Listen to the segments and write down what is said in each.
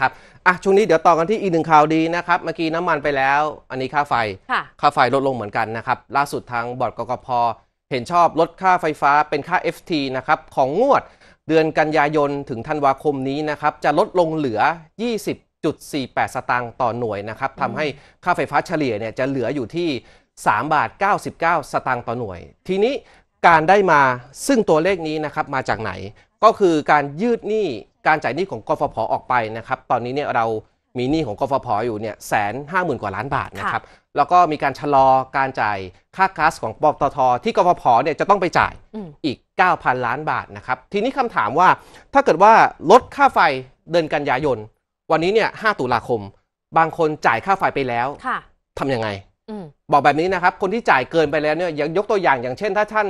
ครับอ่ะช่วงนี้เดี๋ยวต่อกันที่อีกหนึ่งข่าวดีนะครับเมื่อกี้น้ำมันไปแล้ว อันนี้ค่าไฟค่าไฟลดลงเหมือนกันนะครับล่าสุดทางบอร์ดกกพเห็นชอบลดค่าไฟฟ้าเป็นค่า FT นะครับของงวดเดือนกันยายนถึงธันวาคมนี้นะครับจะลดลงเหลือ 20.48 สตางค์ต่อหน่วยนะครับทำให้ค่าไฟฟ้าเฉลี่ยเนี่ยจะเหลืออยู่ที่3บาท99 สตางค์ต่อหน่วย ทีนี้การได้มาซึ่งตัวเลขนี้นะครับมาจากไหน ก็คือการยืดหนี้การจ่ายหนี้ของกฟผ ออกไปนะครับ ตอนนี้เนี่ยเรา มีหนี้ของกฟผ อยู่เนี่ยแสนห้าหมื่นกว่าล้านบาทนะครับ แล้วก็มีการชะลอการจ่ายค่าก๊าซของปตทที่กฟผ เนี่ยจะต้องไปจ่ายอีก 9,000ล้านบาทนะครับ ทีนี้คำถามว่า ถ้าเกิดว่าลดค่าไฟเดือนกันยายนวันนี้เนี่ย 5 ตุลาคม บางคนจ่ายค่าไฟไปแล้วทํำยังไง บอกแบบนี้นะครับ คนที่จ่ายเกินไปแล้วเนี่ยยังยกตัวอย่างอย่างเช่นถ้าท่าน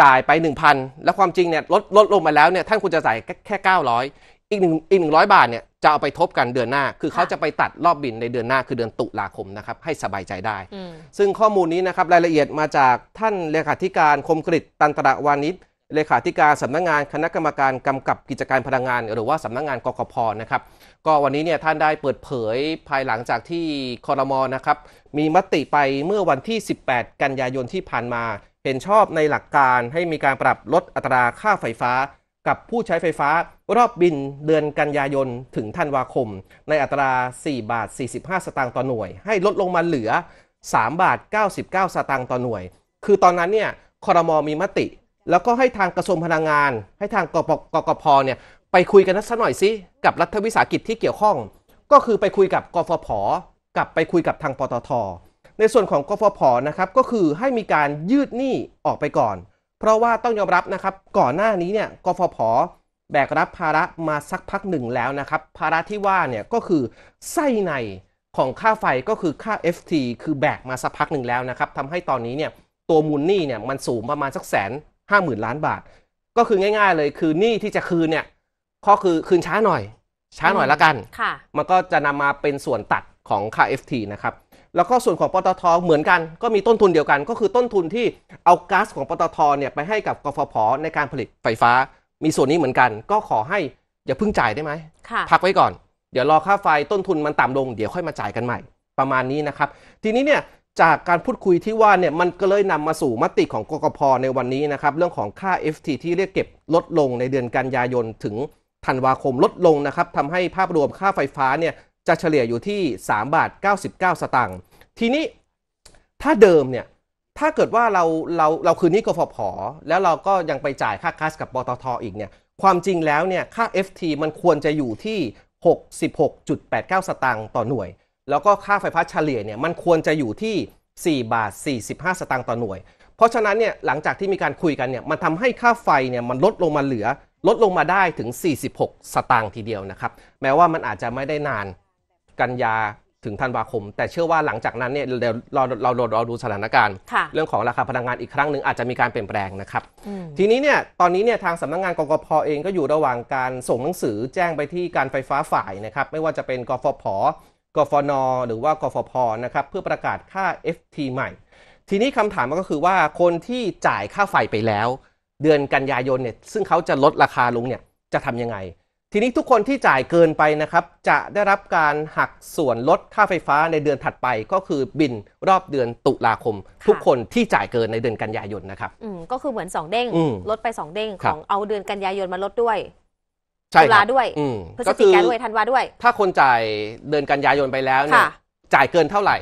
จ่ายไป 1,000 แล้วความจริงเนี่ยลดลดลงมาแล้วเนี่ยท่านคุณจะจ่ายแค่ 900 อีกหนึ่งอีกหนึ่งร้อยบาทเนี่ยจะเอาไปทบกันเดือนหน้า คือเขาจะไปตัดรอบบินในเดือนหน้าคือเดือนตุลาคมนะครับให้สบายใจได้ ซึ่งข้อมูลนี้นะครับรายละเอียดมาจากท่าน เลขาธิการคมกริตตันตระวานิชเลขาธิการสำนักงงานคณะกรรมการกำกับกิจการพลังงาน หรือว่าสำนักงงานกกพนะครับก็วันนี้เนี่ยท่านได้เปิดเผยภายหลังจากที่คอรมอนะครับมีมติไปเมื่อวันที่ 18 กันยายนที่ผ่านมาเห็นชอบในหลักการให้มีการปรับลดอัตราค่าไฟฟ้ากับผู้ใช้ไฟฟ้ารอบบินเดือนกันยายนถึงธันวาคม ในอัตรา4บาท45 สตางค์ต่อหน่วย ให้ลดลงมาเหลือ3บาท99 สตางค์ต่อหน่วย คือตอนนั้นเนี่ยคอรมอมีมติ แล้วก็ให้ทางกระทรวงพลังงาน ให้ทางกกกพเนี่ย ไปคุยกันสักหน่อยสิกับรัฐวิสาหกิจที่เกี่ยวข้อง ก็คือไปคุยกับกฟผกับไปคุยกับทางปตทในส่วนของกฟผนะครับก็คือให้มีการยืดหนี้ออกไปก่อน เพราะว่าต้องยอมรับนะครับ ก่อนหน้านี้เนี่ยกฟผแบกรับภาระมาสักพักหนึ่งแล้วนะครับ ภาระที่ว่าเนี่ยก็คือไส้ในของค่าไฟก็คือค่า FT คือแบกมาสักพักหนึ่งแล้วนะครับทำให้ตอนนี้เนี่ยตัวมูลหนี้เนี่ยมันสูงประมาณสักแสนห้าหมื่นล้านบาทก็คือง่าย ๆ เลยคือหนี้ที่จะคืนเนี่ยก็คือคืนช้าหน่อย ช้าหน่อยละกันมันก็จะนำมาเป็นส่วนตัดของค่า FT นะครับแล้วก็ส่วนของปตทเหมือนกันก็มีต้นทุนเดียวกัน ก็คือต้นทุนที่เอาก๊าซของปตทเนี่ยไปให้กับกฟผในการผลิตไฟฟ้า มีส่วนนี้เหมือนกันก็ขอให้อย่าเพิ่งจ่ายได้ไหมพักไว้ก่อน เดี๋ยวรอค่าไฟต้นทุนมันต่ำลง เดี๋ยวค่อยมาจ่ายกันใหม่ ประมาณนี้นะครับทีนี้เนี่ยจากการพูดคุยที่ว่าเนี่ยมันก็เลยนำมาสู่มติของกกพในวันนี้นะครับเรื่องของค่า FT ที่เรียกเก็บลดลงในเดือนกันยายนถึงธันวาคมลดลงนะครับทำให้ภาพรวมค่าไฟฟ้าเนี่ยจะเฉลี่ยอยู่ที่3บาท99 สตางค์ ทีนี้ถ้าเดิมเนี่ย ถ้าเกิดว่าเราเราเราคืนนี้กฟผแล้วเราก็ยังไปจ่ายค่าคาสกับปตทอีกเนี่ย ความจริงแล้วเนี่ยค่า FT มันควรจะอยู่ที่ 66.89 สตางค์ต่อหน่วย แล้วก็ค่าไฟฟ้าเฉลี่ยเนี่ยมันควรจะอยู่ที่4บาท45 สตางค์ต่อหน่วย เพราะฉะนั้นเนี่ยหลังจากที่มีการคุยกันเนี่ยมันทำให้ค่าไฟเนี่ยมันลดลงมาเหลือ ลดลงมาได้ถึง 46 สตางค์ทีเดียวนะครับ แม้ว่ามันอาจจะไม่ได้นานกันยาถึงธันวาคม แต่เชื่อว่าหลังจากนั้นเนี่ยเดี๋ยวเราเราเราดูสถานการณ์ เรื่องของราคาพลังงานอีกครั้งหนึ่งอาจจะมีการเปลี่ยนแปลงนะครับ ทีนี้เนี่ยตอนนี้เนี่ยทางสำนักงงานกกพเองก็อยู่ระหว่างการส่งหนังสือแจ้งไปที่การไฟฟ้าฝ่ายนะครับไม่ว่าจะเป็นกฟผกฟนหรือว่ากฟพนะครับเพื่อประกาศค่า FT ใหม่ ทีนี้คำถามก็คือว่าคนที่จ่ายค่าไฟไปแล้ว เดือนกันยายนเนี่ยซึ่งเขาจะลดราคาลงเนี่ยจะทำยังไงทีนี้ทุกคนที่จ่ายเกินไปนะครับ จะได้รับการหักส่วนลดค่าไฟฟ้าในเดือนถัดไปก็คือบินรอบเดือนตุลาคม ทุกคนที่จ่ายเกินในเดือนกันยายนนะครับ อืมก็คือเหมือน2เด้งลดไป2เด้งของเอาเดือนกันยายนมาลดด้วยตุลาด้วยพฤศจิกาด้วยธันวาด้วย ถ้าคนจ่ายเดือนกันยายนไปแล้วเนี่ยจ่ายเกินเท่าไหร่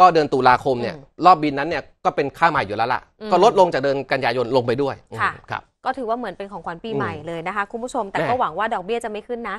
ก็เดือนตุลาคมเนี่ย รอบบินนั้นเนี่ย ก็เป็นค่าใหม่อยู่แล้วล่ะก็ลดลงจากเดือนกันยายนลงไปด้วยครับก็ถือว่าเหมือนเป็นของขวัญปีใหม่เลยนะคะคุณผู้ชม แต่ก็หวังว่าดอกเบี้ยจะไม่ขึ้นนะ